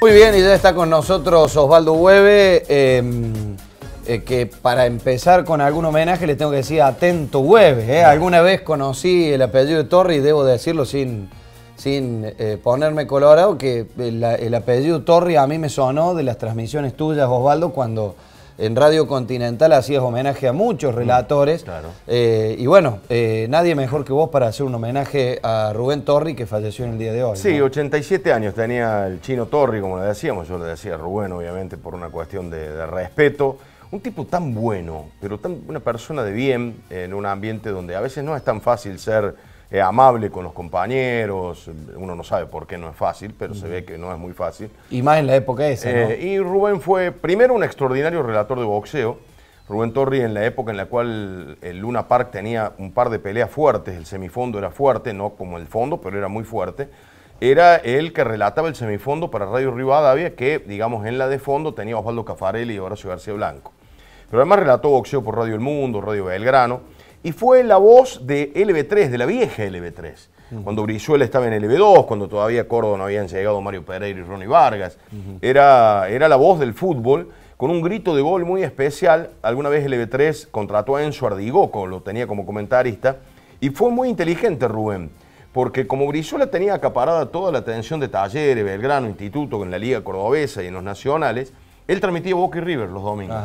Muy bien, y ya está con nosotros Osvaldo Hueve, em, eh, que para empezar con algún homenaje le tengo que decir atento Hueve. ¿eh? Alguna vez conocí el apellido de Torre y debo decirlo sin, sin eh, ponerme colorado, que el, apellido Torri a mí me sonó de las transmisiones tuyas, Osvaldo, cuando en Radio Continental hacías homenaje a muchos mm, relatores. Eh, y bueno, eh, nadie mejor que vos para hacer un homenaje a Rubén Torri, que falleció en el día de hoy. Sí, 87 años tenía el chino Torri, como le decíamos. Yo le decía Rubén, obviamente, por una cuestión de, de respeto. Un tipo tan bueno, pero tan, una persona de bien en un ambiente donde a veces no es tan fácil ser amable con los compañeros, uno no sabe por qué no es fácil, pero se ve que no es muy fácil. Y más en la época esa. Eh, y Rubén fue primero un extraordinario relator de boxeo. Rubén Torri en la época en la cual el Luna Park tenía un par de peleas fuertes, el semifondo era fuerte, no como el fondo, pero era muy fuerte. Era el que relataba el semifondo para Radio Rivadavia, que digamos en la de fondo tenía Osvaldo Cafarelli y Horacio García Blanco. Pero además relató boxeo por Radio El Mundo, Radio Belgrano y fue la voz de LB3, de la vieja LB3. Cuando Brizuela estaba en LB2, cuando todavía Córdoba no habían llegado Mario Pereira y Ronnie Vargas. era, era la voz del fútbol con un grito de gol muy especial. Alguna vez LB3 contrató a Enzo Ardigoco, lo tenía como comentarista. Y fue muy inteligente Rubén, porque como Brizuela tenía acaparada toda la atención de Talleres, Belgrano, Instituto, en la Liga Cordobesa y en los Nacionales, él transmitía Boca y River los domingos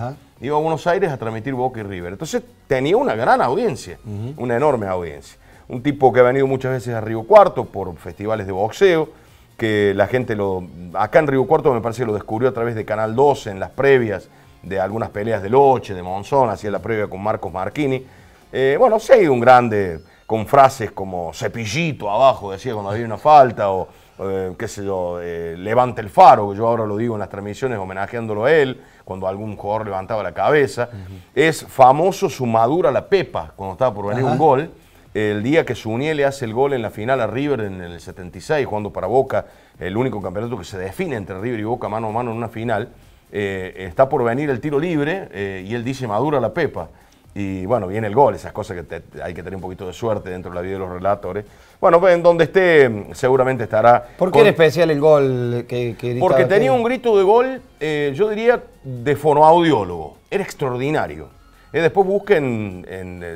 iba a Buenos Aires a transmitir Boca y River. Entonces tenía una gran audiencia, una enorme audiencia. Un tipo que ha venido muchas veces a Río Cuarto por festivales de boxeo, que la gente lo. Acá en Río Cuarto me parece que lo descubrió a través de Canal 12 en las previas de algunas peleas de Loche, de Monzón, hacía la previa con Marcos Marchini. Eh, bueno, sí, un grande con frases como cepillito abajo, decía cuando había una falta, o eh, qué sé yo, eh, el faro, yo ahora lo digo en las transmisiones homenajeándolo a él, cuando algún jugador levantaba la cabeza. Es famoso su madura la Pepa, cuando estaba por venir un gol. El día que su le hace el gol en la final a River en el 76, jugando para Boca, el único campeonato que se define entre River y Boca mano a mano en una final, eh, está por venir el tiro libre eh, y él dice madura la Pepa y bueno, viene el gol, esas cosas que hay que tener un poquito de suerte dentro de la vida de los relatores. Bueno, pues en donde esté seguramente estará... ¿Por qué era especial el gol que, que Porque tenía un grito de gol, eh, yo diría, de fonoaudiólogo. Era extraordinario. Eh, después busquen,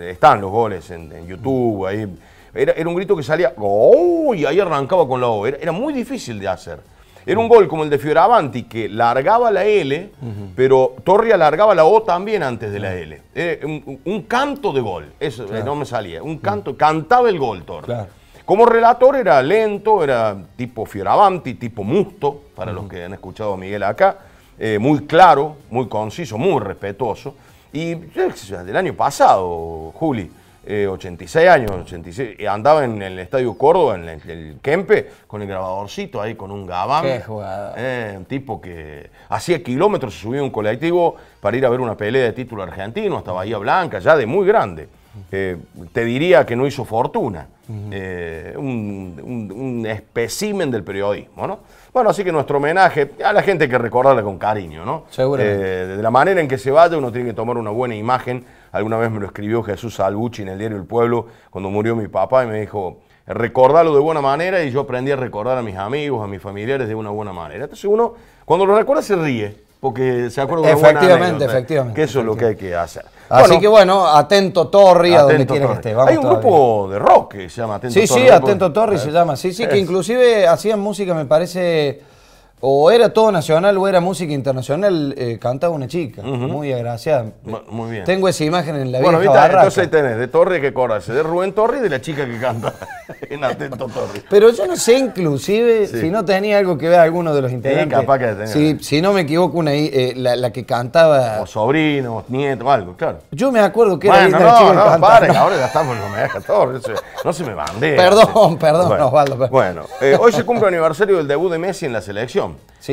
están los goles en, YouTube, ahí. Era, era, un grito que salía, ¡Uy! Y ahí arrancaba con la O. era muy difícil de hacer. Era un gol como el de Fioravanti, que largaba la L, pero Torri alargaba la O también antes de la L. un, canto de gol, eso eh, no me salía. Un canto, cantaba el gol Torri. Como relator era lento, era tipo Fioravanti, tipo Musto, para los que han escuchado a Miguel acá. Eh, muy claro, muy conciso, muy respetuoso. Y eh, del año pasado, Juli, 86 eh, años, 86, eh, andaba en el Estadio Córdoba, en el, Kempe, con el grabadorcito ahí, con un gabán. Qué jugador. Eh, un tipo que hacía kilómetros, se subía un colectivo para ir a ver una pelea de título argentino hasta Bahía Blanca, ya de muy grande. te diría que no hizo fortuna, un, un, especimen del periodismo, ¿no? Bueno, así que nuestro homenaje a la gente hay que recordarle con cariño, ¿no? Seguro. de la manera en que se vaya uno tiene que tomar una buena imagen Alguna vez me lo escribió Jesús Salbucci en el diario El Pueblo cuando murió mi papá y me dijo, recordalo de buena manera y yo aprendí a recordar a mis amigos, a mis familiares de una buena manera. Entonces uno, cuando lo recuerda, se ríe porque se acuerda de Efectivamente, buena manera. efectivamente. Que eso es lo que hay que hacer. Así que bueno, Atento Torri, a donde quiera que esté. hay un grupo de rock que se llama Atento Torri. Sí, sí, Atento Torri se llama. Sí, sí, que inclusive hacían música, me parece o era todo nacional o era música internacional, eh, cantaba una chica, muy agraciada. Muy bien. Tengo esa imagen en la bueno, vieja Bueno, entonces ahí tenés, de Torre que coraje, de Rubén Torre y de la chica que canta en Atento Torre. Pero yo no sé inclusive si no tenía algo que ver alguno de los integrantes. Sí, capaz que Si, no me equivoco, una, eh, la, que cantaba... O sobrino, o nieto, algo, claro. Yo me acuerdo que bueno, era no, la chica no, que no, pare, ahora ya estamos en a Torre, no se me de. Perdón, perdón, bueno, Osvaldo. Bueno, eh, hoy se cumple el aniversario del debut de Messi en la selección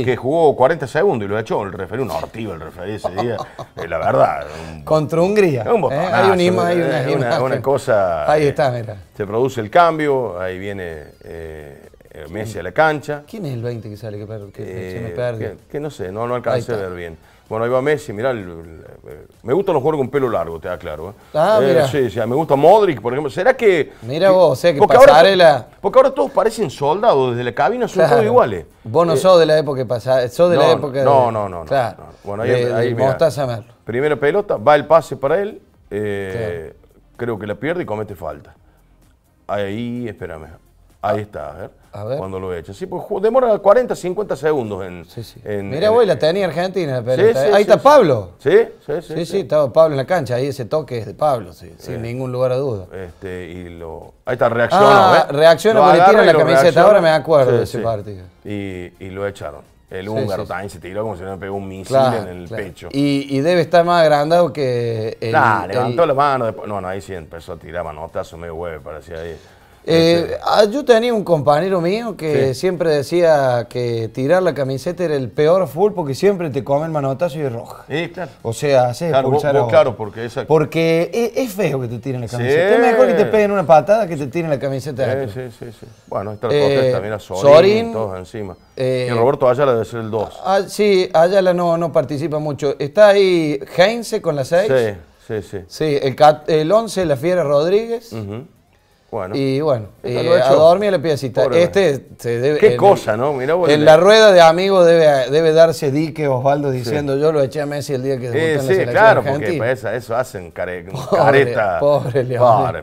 que jugó 40 segundos y lo echó el referido un ortigo el referé ese día, eh, la verdad. Contra Hungría. ¿eh? Hay un ima, hay eh, una, cosa. Ahí está, mira. Se produce el cambio, ahí viene Messi a la cancha. ¿Quién es el 20 que sale? Que, me Que, no sé, no, no alcancé a ver bien. Bueno, ahí va Messi, mirá, me gustan los jugadores con pelo largo, te da claro, ¿eh? Ah, eh, Sí, sí, me gusta Modric, por ejemplo. ¿Será que...? Mira vos, o eh, sea, que pasarela... Ahora, porque ahora todos parecen soldados, desde la cabina son todos iguales. Vos no sos de la época pasada, sos de no, la época... no, no, no, claro. Bueno, ahí, ahí Primera pelota, va el pase para él, creo que la pierde y comete falta. Ahí, espérame, Ahí está, a ver. Cuando lo he Sí, pues demora 40, 50 segundos en. mira, Mirá, la tenía Argentina. ahí está Pablo. Sí, sí, sí. Sí, sí, estaba Pablo en la cancha. Ahí ese toque es de Pablo, sí, sin ningún lugar a duda. Este, y lo. Ahí está, reaccionó. Ah, ¿eh? reacciona porque tiene la camiseta. Ahora me acuerdo de ese partido. Y, lo echaron. El húngaro también se tiró como si le pegó un misil en el pecho. Y, debe estar más agrandado que. El, levantó las manos Después, no, no, ahí sí empezó a tirar manotazo medio hueve, parecía ahí. Eh, ah, yo tenía un compañero mío que siempre decía que tirar la camiseta era el peor full porque siempre te comen manotazo y roja. Sí, claro. O sea, haces claro, claro, porque esa... Porque e-, es, feo que te tiren la camiseta. Sí. Es mejor que te peguen una patada que te tiren la camiseta. Sí, sí, sí, sí, Bueno, esta la eh, también a Sorin, Sorin y eh, Roberto Ayala debe ser el 2. Ah, ah, sí, Ayala no, participa mucho. Está ahí Heinze con la 6. Sí, sí, sí. Sí, el, 11, la Fiera Rodríguez. Uh y bueno, eh, a dormir le pide este se debe. Qué cosa, ¿no? en la rueda de amigos debe, darse dique Osvaldo diciendo: Yo lo eché a Messi el día que se sí, en claro, porque pues, eso hacen careta. Pobre León.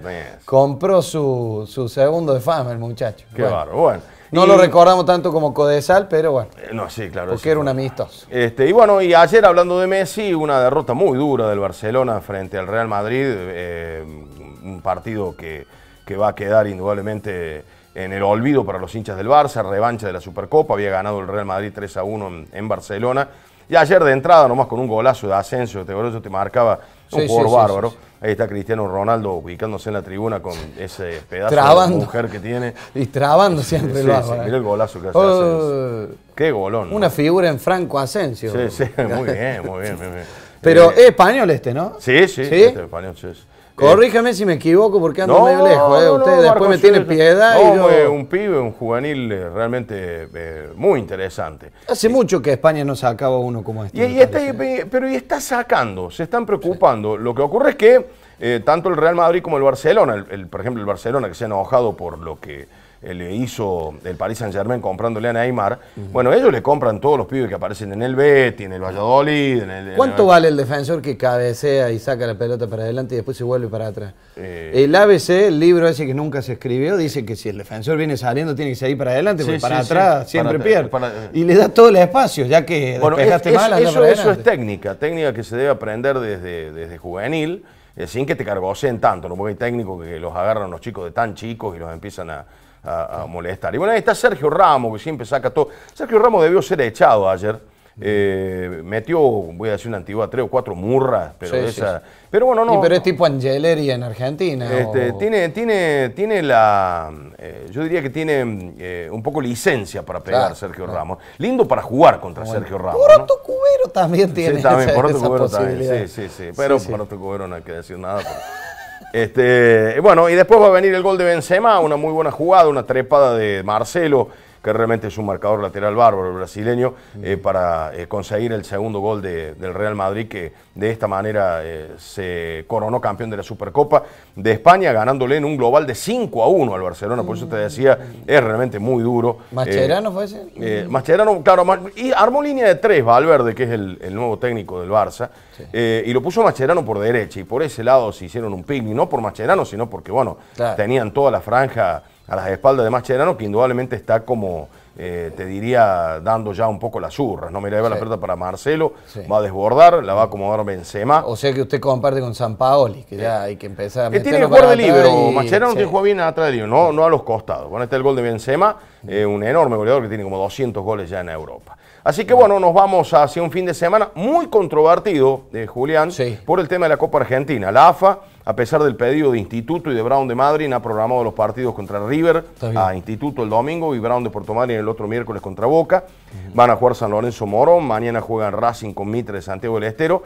Compró su, su, segundo de fama el muchacho. Qué bueno. Bueno. No lo recordamos tanto como Codesal, pero bueno. Eh, no, sí, claro. Porque era un amistoso. Este, y bueno, y ayer hablando de Messi, una derrota muy dura del Barcelona frente al Real Madrid. Eh, un partido que que va a quedar indudablemente en el olvido para los hinchas del Barça, revancha de la Supercopa, había ganado el Real Madrid 3 a 1 en, Barcelona. Y ayer de entrada, nomás con un golazo de ascenso, te, te marcaba un jugador bárbaro. Ahí está Cristiano Ronaldo ubicándose en la tribuna con ese pedazo de mujer que tiene. Y trabando siempre lo ¿eh? Mira el golazo que hace oh. Asensio. Qué golón. Una figura en Franco Asensio. Sí, sí, muy bien, muy bien. Pero es eh, español este, ¿no? Sí, sí, este español, sí. Corríjame si me equivoco porque ando medio lejos. Eh. Usted después me tiene piedad. Eh, un pibe, un juvenil eh, realmente muy interesante. Hace mucho que España no sacaba uno como este. pero y está sacando, se están preocupando. Lo que ocurre es que tanto el Real Madrid como el Barcelona, por ejemplo el Barcelona que se han enojado por lo que eh, le hizo el Paris Saint Germain comprándole a Neymar. Bueno, ellos le compran todos los pibes que aparecen en el Betty, en el Valladolid. En el, ¿Cuánto vale el defensor que cabecea y saca la pelota para adelante y después se vuelve para atrás? Eh, el ABC, el libro ese que nunca se escribió, dice que si el defensor viene saliendo tiene que seguir para adelante, porque para atrás siempre pierde. Eh. y le da todo el espacio, ya que bueno, es, es, mal, eso, eso es técnica, técnica que se debe aprender desde, desde juvenil sin que te cargocen tanto, ¿no? porque hay técnicos que los agarran los chicos de tan chicos y los empiezan a, a, molestar. Y bueno, ahí está Sergio Ramos, que siempre saca todo. Sergio Ramos debió ser echado ayer. Eh, metió, voy a decir una antigua, tres o cuatro murras, pero esa. Pero bueno, no. pero es tipo Angeleri en Argentina. Este, Tiene, tiene, tiene la. Eh, yo diría que tiene eh, un poco licencia para pegar Sergio Ramos. Lindo para jugar contra Sergio Ramos. por otro Cubero también tiene. Sí, esa, Cubero también. Sí, sí, sí. Pero otro Cubero no hay que decir nada. Este, bueno, y después va a venir el gol de Benzema, una muy buena jugada, una trepada de Marcelo que realmente es un marcador lateral bárbaro brasileño, eh, mm. para eh, conseguir el segundo gol del Real Madrid, que de esta manera eh, se coronó campeón de la Supercopa de España, ganándole en un global de 5 a 1 al Barcelona. Por eso te decía, mm. es realmente muy duro. ¿Mascherano fue ese? Mascherano, claro, y armó línea de tres, Valverde, que es el, nuevo técnico del Barça, y lo puso Mascherano por derecha, y por ese lado se hicieron un picnic, no por Mascherano, sino porque, bueno, tenían toda la franja a las espaldas de Mascherano, que indudablemente está como, eh, te diría, dando ya un poco las urras. No mira va la oferta para Marcelo, va a desbordar, la va a acomodar Benzema. O sea que usted comparte con San Paoli, que ya eh, hay que empezar a meter. Tiene que jugar de libro, y... Mascherano que jugar bien atrás de libro, no, no a los costados. Bueno, está el gol de Benzema, eh, un enorme goleador que tiene como 200 goles ya en Europa. Así que bueno, nos vamos hacia un fin de semana muy controvertido, Julián, por el tema de la Copa Argentina. La AFA a pesar del pedido de Instituto y de Brown de Madrid, ha programado los partidos contra River a Instituto el domingo y Brown de Puerto Madryn el otro miércoles contra Boca. Van a jugar San Lorenzo Morón, mañana juegan Racing con Mitre de Santiago del Estero.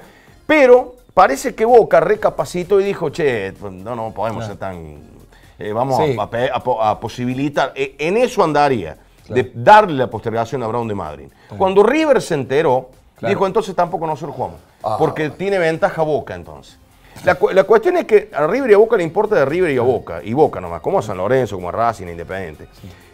Pero parece que Boca recapacitó y dijo, che, pues, no, no podemos ser tan... Eh, vamos a, a, posibilitar, e, en eso andaría, de darle la postergación a Brown de Madrid. Cuando River se enteró, dijo, entonces tampoco nosotros jugamos, ah. porque tiene ventaja Boca entonces. La, cuestión es que a River y a Boca le importa de River y a Boca, y Boca nomás, como a San Lorenzo, como a Racing, Independiente.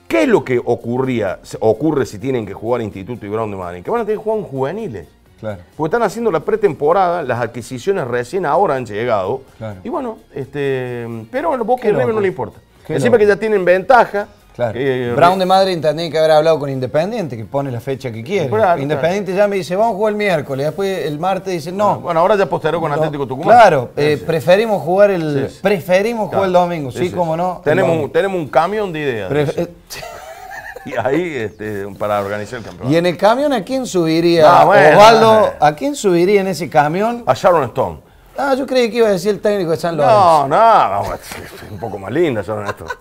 ¿Qué es lo que ocurría, ocurre si tienen que jugar Instituto y Brown de Madrid? Que van a tener que jugar juveniles. Claro. Porque están haciendo la pretemporada, las adquisiciones recién ahora han llegado. Y bueno, este, pero a Boca y River no le importa. Encima que ya tienen ventaja, Claro. Eh, Brown de Madrid tendría que haber hablado con Independiente, que pone la fecha que quiere. Independiente ya me dice, vamos a jugar el miércoles. Después el martes dice, no. Bueno, ahora ya posteró con Atlético Tucumán. Claro, eh, preferimos jugar el preferimos jugar el domingo, sí, como no. Tenemos, un, tenemos camión de ideas. y ahí este, para organizar el campeonato. ¿Y en el camión a quién subiría? Osvaldo, ¿a quién subiría en ese camión? A Sharon Stone. Ah, yo creí que iba a decir el técnico de San Lorenzo. No, no, un poco más linda Sharon Stone.